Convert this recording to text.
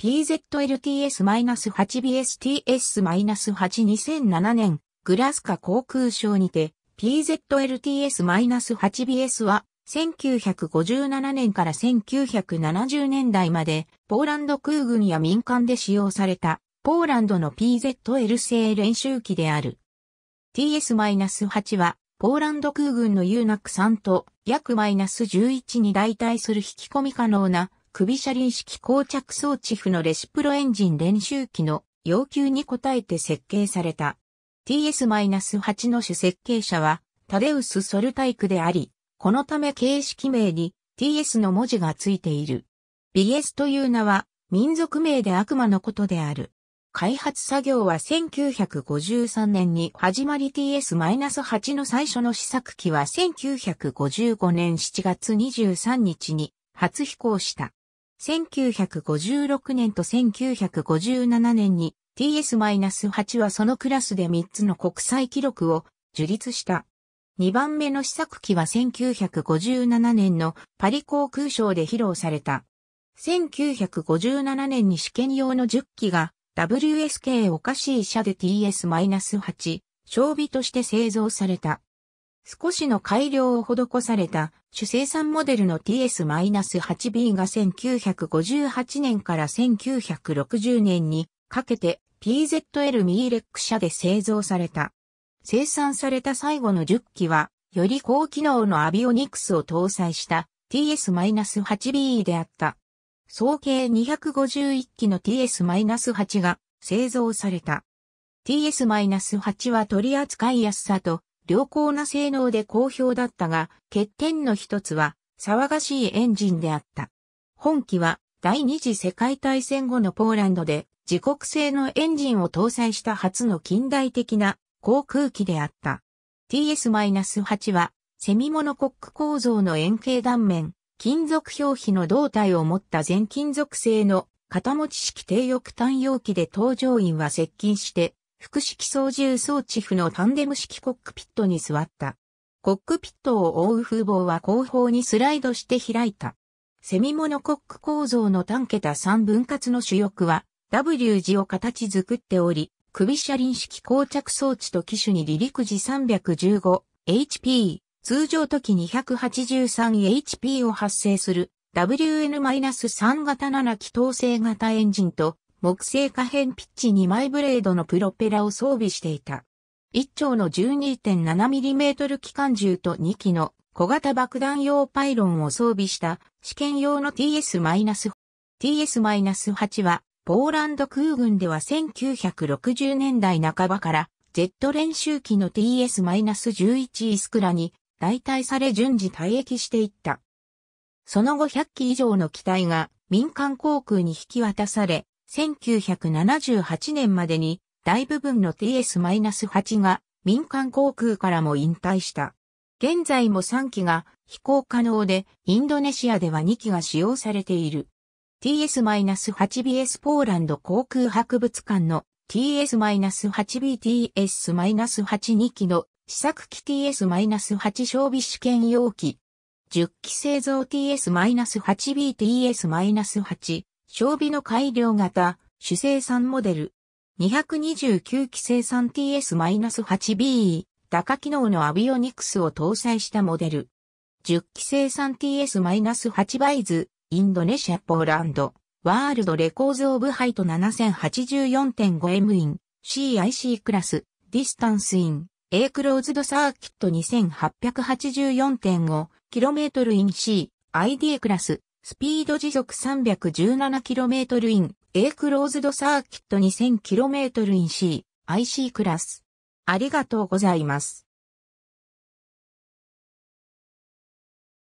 PZLTS-8BSTS-82007 年、グラスカ航空省にて、PZLTS-8BS は、1957年から1970年代まで、ポーランド空軍や民間で使用された、ポーランドの PZL 製練習機である。TS-8 は、ポーランド空軍の UNAC 3と、約 -11 に代替する引き込み可能な、首車輪式膠着装置付のレシプロエンジン練習機の要求に応えて設計された。TS-8 の主設計者はタデウス・ソルタイクであり、このため形式名に TS の文字がついている。BS という名は民族名で悪魔のことである。開発作業は1953年に始まり TS-8 の最初の試作機は1955年7月23日に初飛行した。1956年と1957年に TS-8 はそのクラスで3つの国際記録を樹立した。2番目の試作機は1957年のパリ航空ショーで披露された。1957年に試験用の10機が WSK おかしい車で TS-8 装備として製造された。少しの改良を施された主生産モデルの TS-8B が1958年から1960年にかけて PZL ミーレック社で製造された。生産された最後の10機は、より高機能のアビオニクスを搭載した TS-8B であった。総計251機の TS-8 が製造された。TS-8 は取り扱いやすさと良好な性能で好評だったが、欠点の一つは、騒がしいエンジンであった。本機は、第二次世界大戦後のポーランドで、自国製のエンジンを搭載した初の近代的な航空機であった。TS-8 は、セミモノコック構造の円形断面、金属表皮の胴体を持った全金属製の片持ち式低翼単容機で搭乗員は接近して複式操縦装置付のタンデム式コックピットに座った。コックピットを覆う風貌は後方にスライドして開いた。セミモノコック構造の単桁3分割の主翼は W 字を形作っており、首車輪式膠着装置と機種に離陸時 315HP、通常時 283HP を発生する WN-3 型7気統制型エンジンと木製可変ピッチ2枚ブレードのプロペラを装備していた。1丁の 12.7mm 機関銃と2機の小型爆弾用パイロンを装備した試験用の TS-8。TS-8 はポーランド空軍では1960年代半ばから Z 練習機の TS-11 イスクラに代替され順次退役していった。その後100機以上の機体が民間航空に引き渡され、1978年までに大部分の TS-8 が民間航空からも引退した。現在も3機が飛行可能で、インドネシアでは2機が使用されている。TS-8BS ポーランド航空博物館の TS-8BTS-82 機の試作機 TS-8 装備試験容器。10機製造 TS-8BTS-8 装備の改良型、主生産モデル。229期生産 TS-8BE、高機能のアビオニクスを搭載したモデル。10期生産 TS-8 バイズ、インドネシアポーランド、ワールドレコーズオブハイト 7084.5M イン、CIC クラス、ディスタンスイン、A クローズドサーキット 2884.5km イン C、ID クラス、スピード時速 317km イン A クローズドサーキット 2000km イン C IC クラス。ありがとうございます。